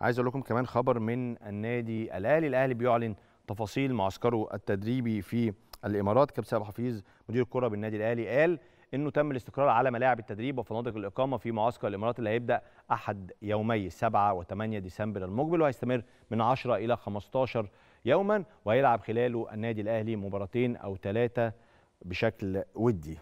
عايز اقول لكم كمان خبر من النادي الاهلي الاهلي بيعلن تفاصيل معسكره التدريبي في الامارات كابتن سيد حفيظ مدير الكره بالنادي الاهلي قال انه تم الاستقرار على ملاعب التدريب وفنادق الاقامه في معسكر الامارات اللي هيبدا احد يومي 7 و8 ديسمبر المقبل وهيستمر من 10 الى 15 يوما وهيلعب خلاله النادي الاهلي مباراتين او ثلاثه بشكل ودي